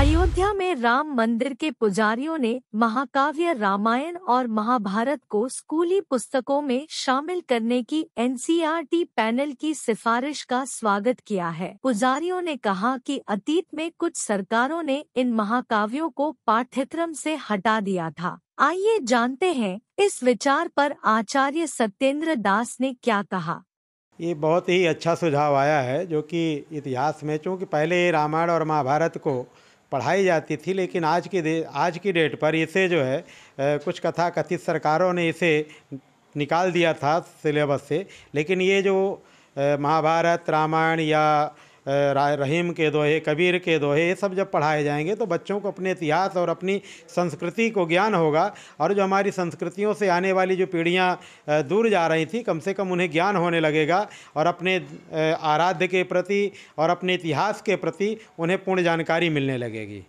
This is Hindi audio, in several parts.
अयोध्या में राम मंदिर के पुजारियों ने महाकाव्य रामायण और महाभारत को स्कूली पुस्तकों में शामिल करने की एनसीईआरटी पैनल की सिफारिश का स्वागत किया है पुजारियों ने कहा कि अतीत में कुछ सरकारों ने इन महाकाव्यों को पाठ्यक्रम से हटा दिया था आइए जानते हैं इस विचार पर आचार्य सत्येंद्र दास ने क्या कहा ये बहुत ही अच्छा सुझाव आया है जो कि इतिहास में चूँकि पहले रामायण और महाभारत को पढ़ाई जाती थी लेकिन आज की दे आज की डेट पर इसे जो है कुछ कथा कथित सरकारों ने इसे निकाल दिया था सिलेबस से लेकिन ये जो महाभारत रामायण या रहीम के दोहे कबीर के दोहे ये सब जब पढ़ाए जाएंगे तो बच्चों को अपने इतिहास और अपनी संस्कृति को ज्ञान होगा और जो हमारी संस्कृतियों से आने वाली जो पीढ़ियाँ दूर जा रही थी कम से कम उन्हें ज्ञान होने लगेगा और अपने आराध्य के प्रति और अपने इतिहास के प्रति उन्हें पूर्ण जानकारी मिलने लगेगी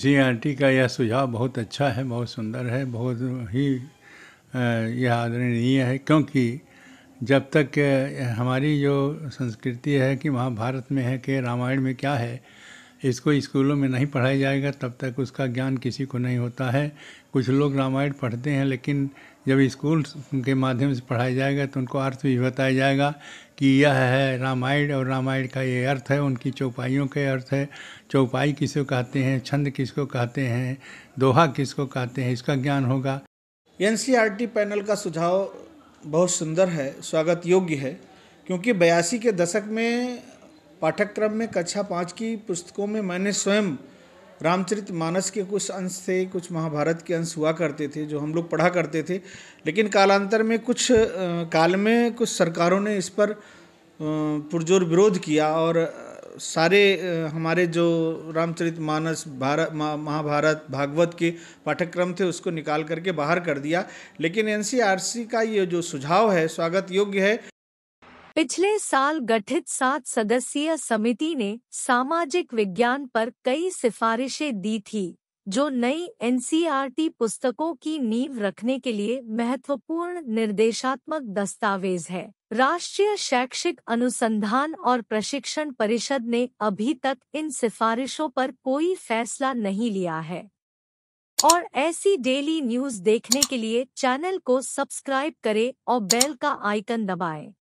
जी आंटी का यह सुझाव बहुत अच्छा है बहुत सुंदर है बहुत ही यह आदरणीय है क्योंकि जब तक हमारी जो संस्कृति है कि महाभारत में है कि रामायण में क्या है इसको स्कूलों में नहीं पढ़ाया जाएगा तब तक उसका ज्ञान किसी को नहीं होता है कुछ लोग रामायण पढ़ते हैं लेकिन जब स्कूल के माध्यम से पढ़ाया जाएगा तो उनको अर्थ भी बताया जाएगा कि यह है रामायण और रामायण का ये अर्थ है उनकी चौपाइयों के अर्थ है चौपाई किसको कहते हैं छंद किसको कहते हैं दोहा किसको कहते हैं इसका ज्ञान होगा एन पैनल का सुझाव बहुत सुंदर है स्वागत योग्य है क्योंकि बयासी के दशक में पाठ्यक्रम में कक्षा पाँच की पुस्तकों में मैंने स्वयं रामचरित मानस के कुछ अंश थे कुछ महाभारत के अंश हुआ करते थे जो हम लोग पढ़ा करते थे लेकिन कालांतर में कुछ काल में कुछ सरकारों ने इस पर पुरजोर विरोध किया और सारे हमारे जो रामचरित मानस भारत महाभारत भागवत के पाठ्यक्रम थे उसको निकाल करके बाहर कर दिया लेकिन एनसीआरसी का ये जो सुझाव है स्वागत योग्य है पिछले साल गठित सात सदस्यीय समिति ने सामाजिक विज्ञान पर कई सिफारिशें दी थी जो नई एनसीईआरटी पुस्तकों की नींव रखने के लिए महत्वपूर्ण निर्देशात्मक दस्तावेज है राष्ट्रीय शैक्षिक अनुसंधान और प्रशिक्षण परिषद ने अभी तक इन सिफारिशों पर कोई फैसला नहीं लिया है और ऐसी डेली न्यूज देखने के लिए चैनल को सब्सक्राइब करें और बेल का आइकन दबाएं।